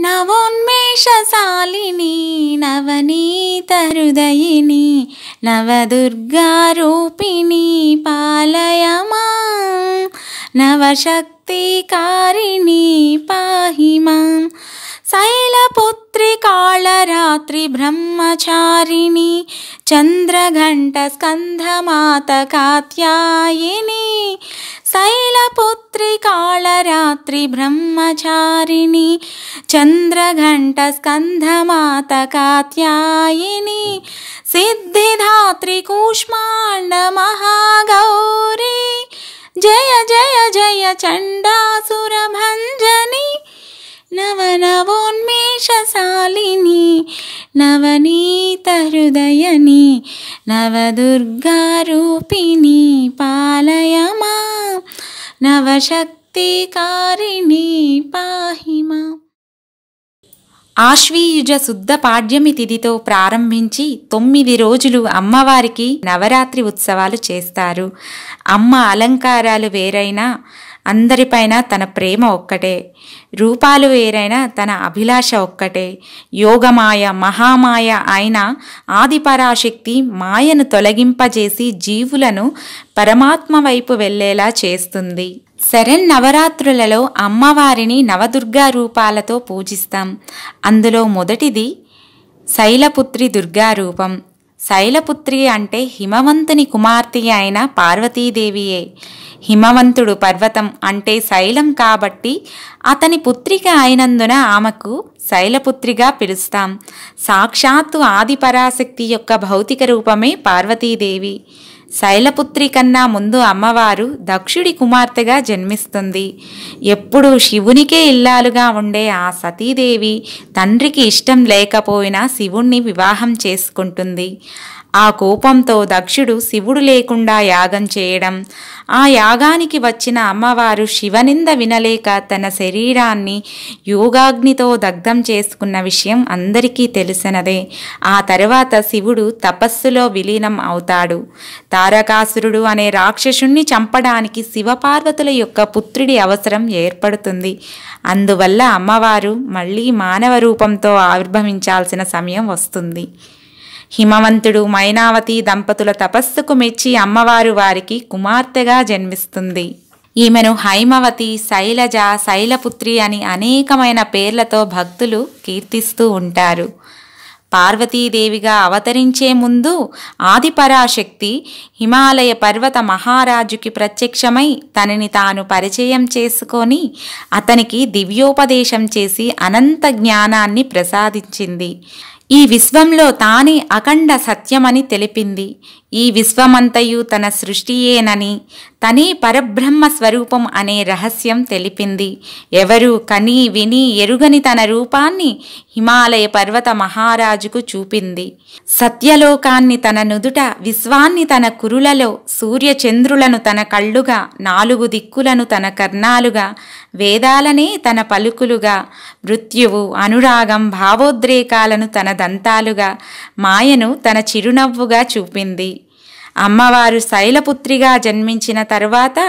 नवोन्मेषशालिनी नवनीतहृदयिनी नवदुर्गारूपिणी पालय मां नवशक्तिकारिणी पाहि मां शैलपुत्रिकालरात्रिब्रह्मचारिणी चन्द्रघण्टस्कन्धमातकात्यायिनी कालरात्रि ब्रह्मचारिणि चन्द्रघण्टस्कन्धमातकात्यायिनि सिद्धिधात्रि कूष्माण्डमहागौरी जय जय जय चण्डासुरभञ्जनि नवनवोन्मेषशालिनी నవనీత హృదయని నవదుర్గారూపిణి పాలయమా నవశక్తికారిణి పాహిమా ఆశ్వీయుజ శుద్ధ పాడ్యమి తిథితో ప్రారంభించి తొమ్మిది రోజులు అమ్మవారికి నవరాత్రి ఉత్సవాలు చేస్తారు అమ్మ అలంకారాలు వేరైనా అందరిపైన తన ప్రేమ ఒక్కటే రూపాలు వేరైన తన అభిలాష ఒక్కటే యోగమాయ మహామాయ అయిన ఆదిపరాశక్తి మాయను తొలగింపజేసి జీవులను పరమాత్మ వైపు వెళ్లేలా చేస్తుంది శరణ్ నవరాత్రులలో అమ్మవారిని నవదుర్గా రూపాలతో పూజిస్తాం అందులో మొదటిది శైలపుత్రి దుర్గా రూపం శైలపుత్రి అంటే హిమవంతుని కుమార్తె అయిన పార్వతీదేవియే హిమవంతుడు పర్వతం అంటే శైలం కాబట్టి అతని పుత్రిక అయినందున ఆమెకు శైలపుత్రిగా పిలుస్తాం సాక్షాత్తు ఆదిపరాశక్తి యొక్క భౌతిక రూపమే పార్వతీదేవి శైలపుత్రి కన్నా ముందు అమ్మవారు దక్షుడి కుమార్తెగా జన్మిస్తుంది ఎప్పుడు శివునికే ఇల్లాలుగా ఉండే ఆ సతీదేవి తండ్రికి ఇష్టం లేకపోయినా శివుణ్ణి వివాహం చేసుకుంటుంది ఆ కోపంతో దక్షుడు శివుడు లేకుండా యాగం చేయడం ఆ యాగానికి వచ్చిన అమ్మవారు శివనింద వినలేక తన శరీరాన్ని యోగాగ్నితో దగ్ధం చేసుకున్న విషయం అందరికీ తెలిసినదే ఆ తర్వాత శివుడు తపస్సులో విలీనం అవుతాడు తారకాసురుడు అనే రాక్షసుణ్ణి చంపడానికి శివపార్వతుల యొక్క పుత్రుడి అవసరం ఏర్పడుతుంది అందువల్ల అమ్మవారు మళ్ళీ మానవ రూపంతో ఆవిర్భవించాల్సిన సమయం వస్తుంది హిమవంతుడు మైనావతి దంపతుల తపస్సుకు మెచ్చి అమ్మవారు వారికి కుమార్తెగా జన్మిస్తుంది ఈమెను హైమవతి శైలజ శైలపుత్రి అని అనేకమైన పేర్లతో భక్తులు కీర్తిస్తూ ఉంటారు పార్వతీదేవిగా అవతరించే ముందు ఆదిపరాశక్తి హిమాలయ పర్వత మహారాజుకి ప్రత్యక్షమై తనని తాను పరిచయం చేసుకొని అతనికి దివ్యోపదేశం చేసి అనంత జ్ఞానాన్ని ప్రసాదించింది ఈ విశ్వంలో తానే అఖండ సత్యమని తెలిపింది ఈ విశ్వమంతయు తన సృష్టియేనని తనే పరబ్రహ్మ స్వరూపం అనే రహస్యం తెలిపింది ఎవరు కని విని ఎరుగని తన రూపాన్ని హిమాలయ పర్వత మహారాజుకు చూపింది సత్యలోకాన్ని తన నుదుట విశ్వాన్ని తన కురులలో సూర్యచంద్రులను తన కళ్ళుగా నాలుగు దిక్కులను తన కర్ణాలుగా వేదాలనే తన పలుకులుగా మృత్యువు అనురాగం భావోద్రేకాలను తన దంతాలుగా మాయను తన చిరునవ్వుగా చూపింది అమ్మవారు శైలపుత్రిగా జన్మించిన తర్వాత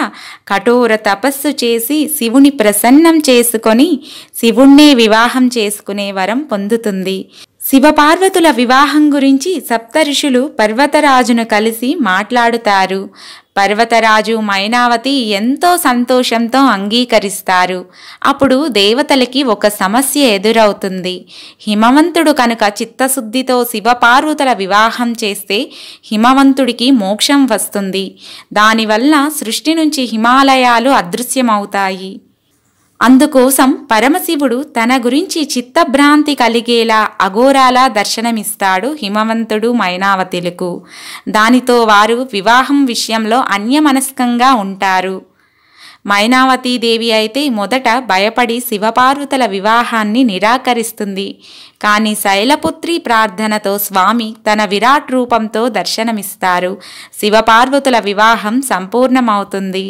కఠోర తపస్సు చేసి శివుని ప్రసన్నం చేసుకొని శివుణ్ణే వివాహం చేసుకునే వరం పొందుతుంది శివపార్వతుల వివాహం గురించి సప్తఋషులు పర్వతరాజును కలిసి మాట్లాడుతారు పర్వతరాజు మైనావతి ఎంతో సంతోషంతో అంగీకరిస్తారు అప్పుడు దేవతలకి ఒక సమస్య ఎదురవుతుంది హిమవంతుడు కనుక చిత్తశుద్ధితో శివపార్వతుల వివాహం చేస్తే హిమవంతుడికి మోక్షం వస్తుంది దానివల్ల సృష్టి నుంచి హిమాలయాలు అదృశ్యమవుతాయి అందుకోసం పరమశివుడు తన గురించి చిత్తభ్రాంతి కలిగేలా అఘోరాలా దర్శనమిస్తాడు హిమవంతుడు మైనావతిలకు దానితో వారు వివాహం విషయంలో అన్యమనస్కంగా ఉంటారు మైనావతీదేవి అయితే మొదట భయపడి శివపార్వతుల వివాహాన్ని నిరాకరిస్తుంది కానీ శైలపుత్రి ప్రార్థనతో స్వామి తన విరాట్ రూపంతో దర్శనమిస్తారు శివపార్వతుల వివాహం సంపూర్ణమవుతుంది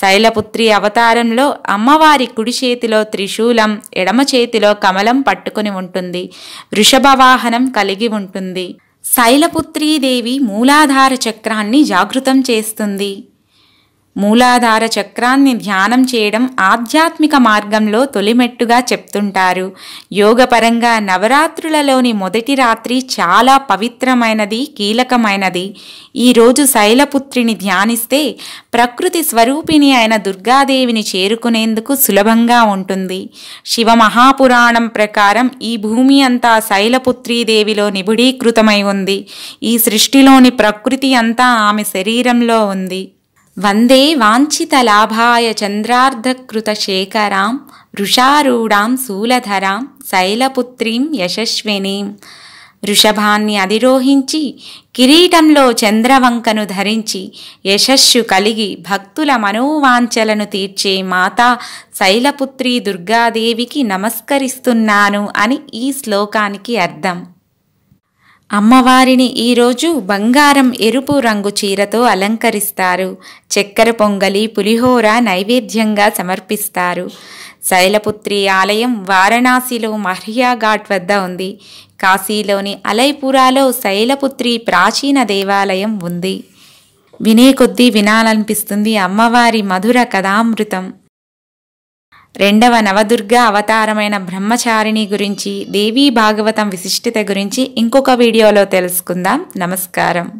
శైలపుత్రి అవతారంలో అమ్మవారి కుడి చేతిలో త్రిశూలం ఎడమ చేతిలో కమలం పట్టుకుని ఉంటుంది వృషభవాహనం కలిగి ఉంటుంది శైలపుత్రీదేవి మూలాధార చక్రాన్ని జాగృతం చేస్తుంది మూలాధార చక్రాన్ని ధ్యానం చేయడం ఆధ్యాత్మిక మార్గంలో తొలిమెట్టుగా చెప్తుంటారు యోగపరంగా నవరాత్రులలోని మొదటి రాత్రి చాలా పవిత్రమైనది కీలకమైనది ఈరోజు శైలపుత్రిని ధ్యానిస్తే ప్రకృతి స్వరూపిణి అయిన దుర్గాదేవిని చేరుకునేందుకు సులభంగా ఉంటుంది శివ మహాపురాణం ప్రకారం ఈ భూమి అంతా శైలపుత్రీదేవిలో నిబుడీకృతమై ఉంది ఈ సృష్టిలోని ప్రకృతి అంతా ఆమె శరీరంలో ఉంది వందే వాంఛితలాభాయ చంద్రార్ధకృతశేఖరాం వృషారూఢాం శూలధరాం శైలపుత్రీం యశస్వినీం వృషభాన్ని అధిరోహించి కిరీటంలో చంద్రవంకను ధరించి యశస్సు కలిగి భక్తుల మనోవాంఛలను తీర్చే మాతా శైలపుత్రి దుర్గాదేవికి నమస్కరిస్తున్నాను అని ఈ శ్లోకానికి అర్థం అమ్మవారిని ఈరోజు బంగారం ఎరుపు రంగు చీరతో అలంకరిస్తారు చక్కెర పొంగలి పులిహోర నైవేద్యంగా సమర్పిస్తారు శైలపుత్రి ఆలయం వారణాసిలో ఘాట్ వద్ద ఉంది కాశీలోని అలైపురాలో శైలపుత్రి ప్రాచీన దేవాలయం ఉంది వినే కొద్దీ వినాలనిపిస్తుంది అమ్మవారి మధుర కథామృతం రెండవ నవదుర్గ అవతారమైన బ్రహ్మచారిణి గురించి దేవీ భాగవతం విశిష్టత గురించి ఇంకొక వీడియోలో తెలుసుకుందాం నమస్కారం